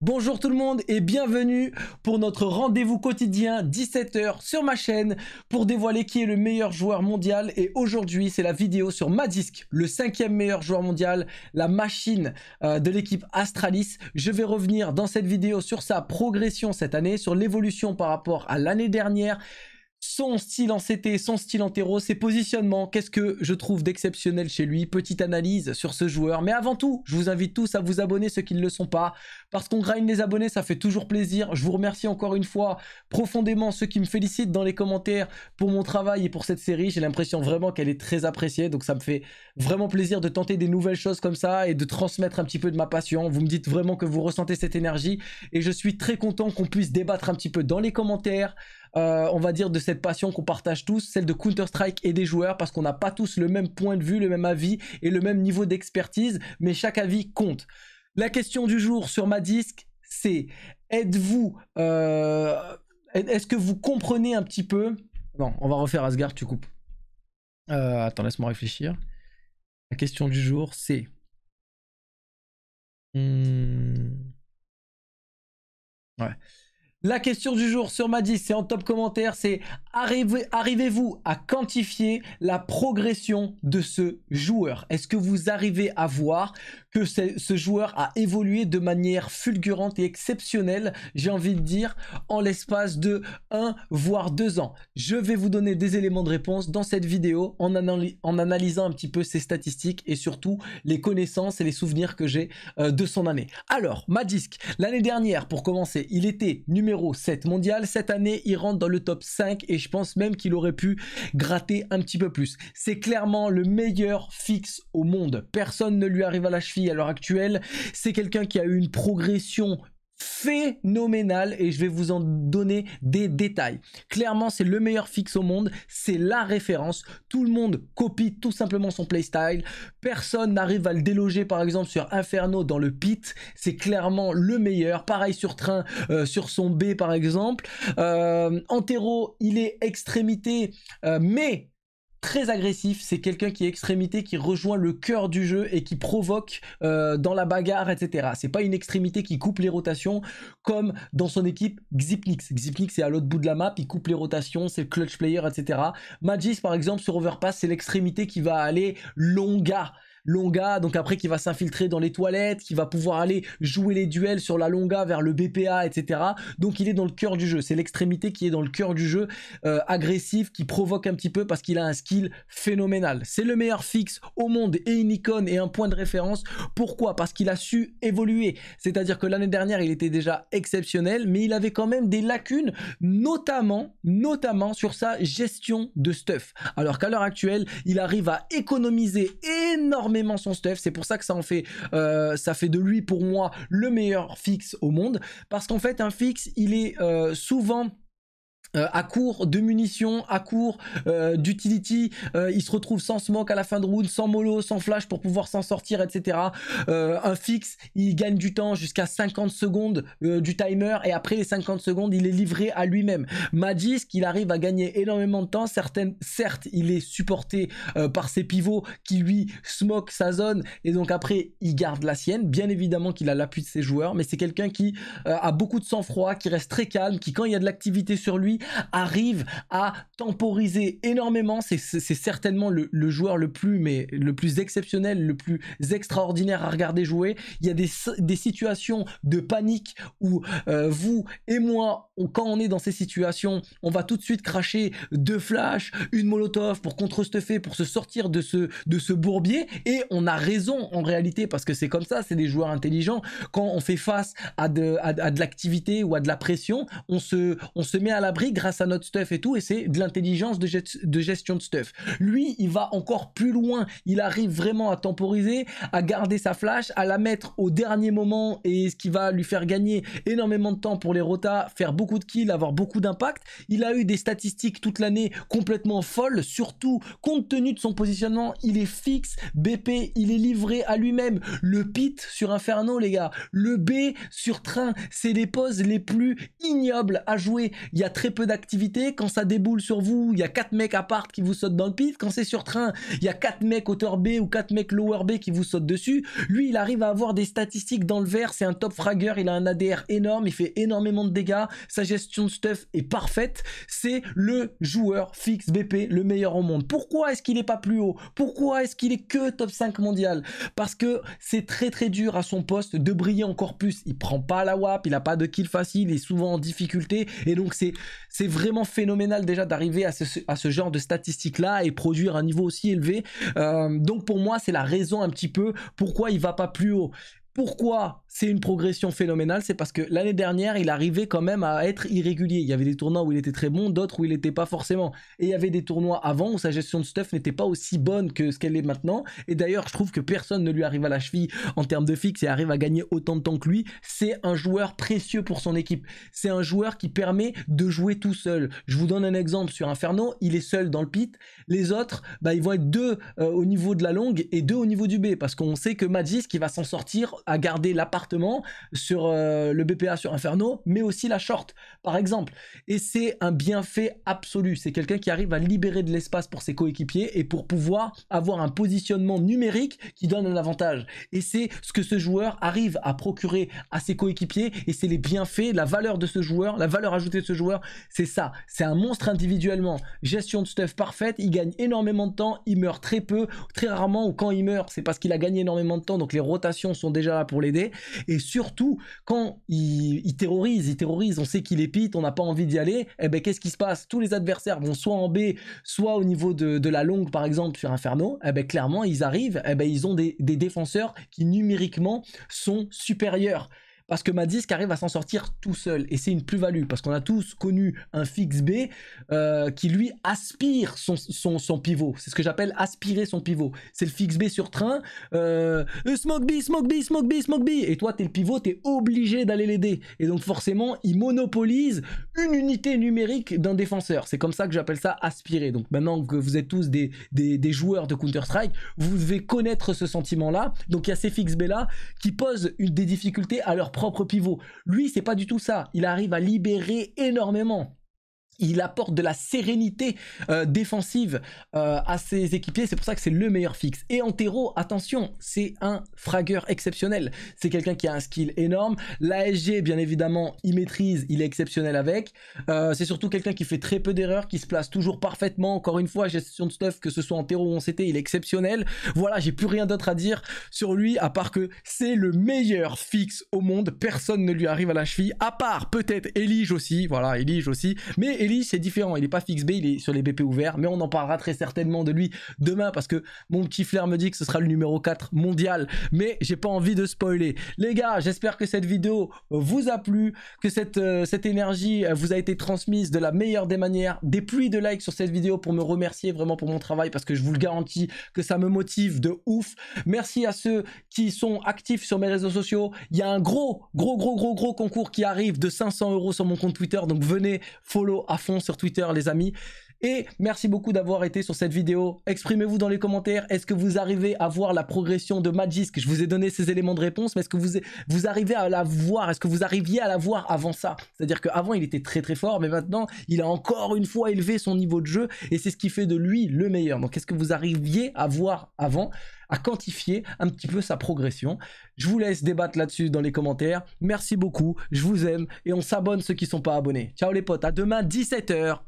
Bonjour tout le monde et bienvenue pour notre rendez-vous quotidien 17h sur ma chaîne pour dévoiler qui est le meilleur joueur mondial et aujourd'hui c'est la vidéo sur Madisk, le cinquième meilleur joueur mondial, la machine euh, de l'équipe Astralis. Je vais revenir dans cette vidéo sur sa progression cette année, sur l'évolution par rapport à l'année dernière, son style en CT, son style en terreau, ses positionnements, qu'est-ce que je trouve d'exceptionnel chez lui, petite analyse sur ce joueur. Mais avant tout, je vous invite tous à vous abonner ceux qui ne le sont pas, parce qu'on grind les abonnés, ça fait toujours plaisir. Je vous remercie encore une fois profondément ceux qui me félicitent dans les commentaires pour mon travail et pour cette série. J'ai l'impression vraiment qu'elle est très appréciée, donc ça me fait vraiment plaisir de tenter des nouvelles choses comme ça et de transmettre un petit peu de ma passion. Vous me dites vraiment que vous ressentez cette énergie et je suis très content qu'on puisse débattre un petit peu dans les commentaires, euh, on va dire, de cette passion qu'on partage tous, celle de Counter-Strike et des joueurs, parce qu'on n'a pas tous le même point de vue, le même avis et le même niveau d'expertise, mais chaque avis compte. La question du jour sur ma disque, c'est êtes-vous. Euh, est-ce que vous comprenez un petit peu. Non, on va refaire Asgard, tu coupes. Euh, attends, laisse-moi réfléchir. La question du jour, c'est. Hmm. Ouais. La question du jour sur Madis, c'est en top commentaire, c'est Arrivez-vous à quantifier la progression de ce joueur Est-ce que vous arrivez à voir que ce joueur a évolué de manière fulgurante et exceptionnelle, j'ai envie de dire, en l'espace de 1 voire 2 ans Je vais vous donner des éléments de réponse dans cette vidéo en, analysant un petit peu ses statistiques et surtout les connaissances et les souvenirs que j'ai euh, de son année. Alors, ma l'année dernière, pour commencer, il était numéro 7 mondial. Cette année, il rentre dans le top 5 et je je pense même qu'il aurait pu gratter un petit peu plus. C'est clairement le meilleur fixe au monde. Personne ne lui arrive à la cheville à l'heure actuelle. C'est quelqu'un qui a eu une progression phénoménal et je vais vous en donner des détails. Clairement, c'est le meilleur fixe au monde, c'est la référence, tout le monde copie tout simplement son playstyle, personne n'arrive à le déloger par exemple sur Inferno dans le pit, c'est clairement le meilleur, pareil sur Train, euh, sur son B par exemple. Euh, Antero, il est extrémité, euh, mais très agressif, c'est quelqu'un qui est extrémité, qui rejoint le cœur du jeu et qui provoque euh, dans la bagarre, etc. C'est pas une extrémité qui coupe les rotations comme dans son équipe Xipnix. Xipnix est à l'autre bout de la map, il coupe les rotations, c'est le clutch player, etc. Magis par exemple sur Overpass, c'est l'extrémité qui va aller longa longa, donc après qui va s'infiltrer dans les toilettes, qui va pouvoir aller jouer les duels sur la longa vers le BPA, etc. Donc il est dans le cœur du jeu, c'est l'extrémité qui est dans le cœur du jeu, euh, agressif, qui provoque un petit peu parce qu'il a un skill phénoménal. C'est le meilleur fixe au monde et une icône et un point de référence. Pourquoi Parce qu'il a su évoluer. C'est-à-dire que l'année dernière, il était déjà exceptionnel, mais il avait quand même des lacunes, notamment, notamment sur sa gestion de stuff. Alors qu'à l'heure actuelle, il arrive à économiser énormément son stuff. C'est pour ça que ça en fait, euh, ça fait de lui pour moi le meilleur fixe au monde. Parce qu'en fait, un fixe, il est euh, souvent euh, à court de munitions, à court euh, d'utility, euh, il se retrouve sans smoke à la fin de round, sans mollo, sans flash pour pouvoir s'en sortir, etc. un fixe, il gagne du temps jusqu'à 50 secondes du timer et après les 50 secondes, il est livré à lui-même. Magisk, il arrive à gagner énormément de temps. Certaines, certes, il est supporté par ses pivots qui lui smoke sa zone et donc après, il garde la sienne. Bien évidemment qu'il a l'appui de ses joueurs, mais c'est quelqu'un qui a beaucoup de sang-froid, qui reste très calme, qui quand il y a de l'activité sur lui, arrive à temporiser énormément. C'est certainement le, joueur le plus, mais le plus exceptionnel, le plus extraordinaire à regarder jouer. Il y a des, situations de panique où euh, vous et moi, quand on est dans ces situations, on va tout de suite cracher deux flashs, une molotov pour contre-stuffer, pour se sortir de ce, de ce bourbier. Et on a raison en réalité parce que c'est comme ça, c'est des joueurs intelligents. Quand on fait face à de, de l'activité ou à de la pression, on se, on se met à l'abri grâce à notre stuff et tout, et c'est de l'intelligence de, de, gestion de stuff. Lui, il va encore plus loin, il arrive vraiment à temporiser, à garder sa flash, à la mettre au dernier moment, et ce qui va lui faire gagner énormément de temps pour les rotas, faire beaucoup de kills, avoir beaucoup d'impact. Il a eu des statistiques toute l'année complètement folles, surtout compte tenu de son positionnement, il est fixe, BP, il est livré à lui-même, le pit sur Inferno les gars, le B sur train, c'est les poses les plus ignobles à jouer, il y a très peu d'activité. Quand ça déboule sur vous, il y a 4 mecs à part qui vous sautent dans le pif. Quand c'est sur train, il y a 4 mecs hauteur B ou 4 mecs lower B qui vous sautent dessus. Lui, il arrive à avoir des statistiques dans le vert. C'est un top fragger. Il a un ADR énorme. Il fait énormément de dégâts. Sa gestion de stuff est parfaite. C'est le joueur fixe BP, le meilleur au monde. Pourquoi est-ce qu'il n'est pas plus haut Pourquoi est-ce qu'il est que top 5 mondial Parce que c'est très très dur à son poste de briller encore plus. Il prend pas la WAP, il n'a pas de kill facile, il est souvent en difficulté. Et donc c'est c'est vraiment phénoménal déjà d'arriver à ce, genre de statistiques-là et produire un niveau aussi élevé. Euh, donc pour moi, c'est la raison un petit peu pourquoi il va pas plus haut. Pourquoi c'est une progression phénoménale, c'est parce que l'année dernière, il arrivait quand même à être irrégulier. Il y avait des tournois où il était très bon, d'autres où il n'était pas forcément. Et il y avait des tournois avant où sa gestion de stuff n'était pas aussi bonne que ce qu'elle est maintenant. Et d'ailleurs, je trouve que personne ne lui arrive à la cheville en termes de fixe et arrive à gagner autant de temps que lui. C'est un joueur précieux pour son équipe. C'est un joueur qui permet de jouer tout seul. Je vous donne un exemple sur Inferno, il est seul dans le pit. Les autres, bah, ils vont être deux euh, au niveau de la longue et deux au niveau du B, parce qu'on sait que Magis qui va s'en sortir à garder la partie sur euh, le BPA sur Inferno, mais aussi la short, par exemple. Et c'est un bienfait absolu. C'est quelqu'un qui arrive à libérer de l'espace pour ses coéquipiers et pour pouvoir avoir un positionnement numérique qui donne un avantage. Et c'est ce que ce joueur arrive à procurer à ses coéquipiers et c'est les bienfaits, la valeur de ce joueur, la valeur ajoutée de ce joueur, c'est ça. C'est un monstre individuellement. Gestion de stuff parfaite, il gagne énormément de temps, il meurt très peu, très rarement ou quand il meurt, c'est parce qu'il a gagné énormément de temps, donc les rotations sont déjà là pour l'aider. Et surtout, quand ils terrorisent, terrorise, il on sait qu'il est on n'a pas envie d'y aller, eh ben, qu'est-ce qui se passe Tous les adversaires vont soit en B, soit au niveau de, la longue, par exemple, sur Inferno, eh ben clairement, ils arrivent, eh ben, ils ont des défenseurs qui numériquement sont supérieurs parce que Madis disque arrive à s'en sortir tout seul. Et c'est une plus-value, parce qu'on a tous connu un fixe B euh, qui lui aspire son, pivot. C'est ce que j'appelle aspirer son pivot. C'est le fixe B sur train. Euh, euh, smoke B, smoke B, smoke B, smoke B. Et toi, t'es le pivot, t'es obligé d'aller l'aider. Et donc forcément, il monopolise une unité numérique d'un défenseur. C'est comme ça que j'appelle ça aspirer. Donc maintenant que vous êtes tous des, joueurs de Counter-Strike, vous devez connaître ce sentiment-là. Donc il y a ces Fix B-là qui posent une, des difficultés à leur propre pivot. Lui, c'est pas du tout ça. Il arrive à libérer énormément il apporte de la sérénité euh, défensive euh, à ses équipiers, c'est pour ça que c'est le meilleur fixe. Et en terreau, attention, c'est un fragueur exceptionnel, c'est quelqu'un qui a un skill énorme, l'ASG bien évidemment, il maîtrise, il est exceptionnel avec, euh, c'est surtout quelqu'un qui fait très peu d'erreurs, qui se place toujours parfaitement, encore une fois, gestion de stuff, que ce soit en terreau ou en CT, il est exceptionnel, voilà, j'ai plus rien d'autre à dire sur lui, à part que c'est le meilleur fixe au monde, personne ne lui arrive à la cheville, à part peut-être Elige aussi, voilà, Elige aussi, mais c'est différent. Il n'est pas fixe B, il est sur les BP ouverts. Mais on en parlera très certainement de lui demain parce que mon petit flair me dit que ce sera le numéro 4 mondial. Mais j'ai pas envie de spoiler. Les gars, j'espère que cette vidéo vous a plu, que cette, euh, cette énergie euh, vous a été transmise de la meilleure des manières. Des pluies de likes sur cette vidéo pour me remercier vraiment pour mon travail parce que je vous le garantis que ça me motive de ouf. Merci à ceux qui sont actifs sur mes réseaux sociaux. Il y a un gros, gros, gros, gros, gros concours qui arrive de 500 euros sur mon compte Twitter. Donc venez follow à fond sur Twitter, les amis. Et merci beaucoup d'avoir été sur cette vidéo. Exprimez-vous dans les commentaires. Est-ce que vous arrivez à voir la progression de Magisk Je vous ai donné ces éléments de réponse, mais est-ce que vous, vous arrivez à la voir Est-ce que vous arriviez à la voir avant ça C'est-à-dire qu'avant, il était très très fort, mais maintenant, il a encore une fois élevé son niveau de jeu et c'est ce qui fait de lui le meilleur. Donc, est-ce que vous arriviez à voir avant à quantifier un petit peu sa progression. Je vous laisse débattre là-dessus dans les commentaires. Merci beaucoup, je vous aime et on s'abonne ceux qui ne sont pas abonnés. Ciao les potes, à demain 17h